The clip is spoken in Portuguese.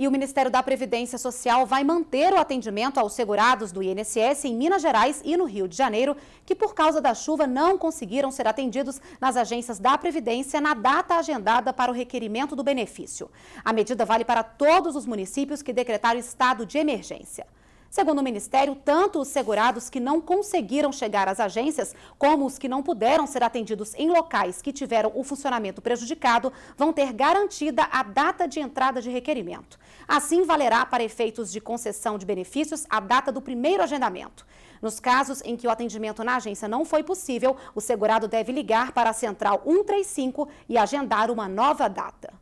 E o Ministério da Previdência Social vai manter o atendimento aos segurados do INSS em Minas Gerais e no Rio de Janeiro, que por causa da chuva não conseguiram ser atendidos nas agências da Previdência na data agendada para o requerimento do benefício. A medida vale para todos os municípios que decretaram estado de emergência. Segundo o Ministério, tanto os segurados que não conseguiram chegar às agências, como os que não puderam ser atendidos em locais que tiveram o funcionamento prejudicado, vão ter garantida a data de entrada de requerimento. Assim, valerá para efeitos de concessão de benefícios a data do primeiro agendamento. Nos casos em que o atendimento na agência não foi possível, o segurado deve ligar para a Central 135 e agendar uma nova data.